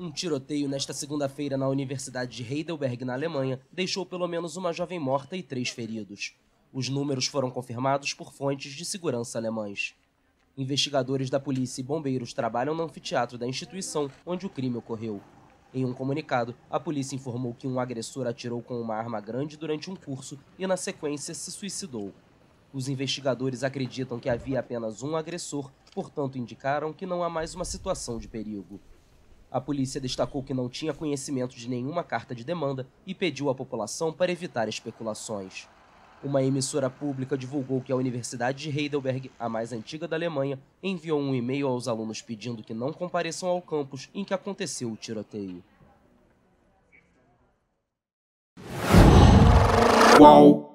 Um tiroteio nesta segunda-feira na Universidade de Heidelberg, na Alemanha, deixou pelo menos uma jovem morta e três feridos. Os números foram confirmados por fontes de segurança alemães. Investigadores da polícia e bombeiros trabalham no anfiteatro da instituição onde o crime ocorreu. Em um comunicado, a polícia informou que um agressor atirou com uma arma grande durante um curso e, na sequência, se suicidou. Os investigadores acreditam que havia apenas um agressor, portanto, indicaram que não há mais uma situação de perigo. A polícia destacou que não tinha conhecimento de nenhuma carta de demanda e pediu à população para evitar especulações. Uma emissora pública divulgou que a Universidade de Heidelberg, a mais antiga da Alemanha, enviou um e-mail aos alunos pedindo que não compareçam ao campus em que aconteceu o tiroteio. Qual?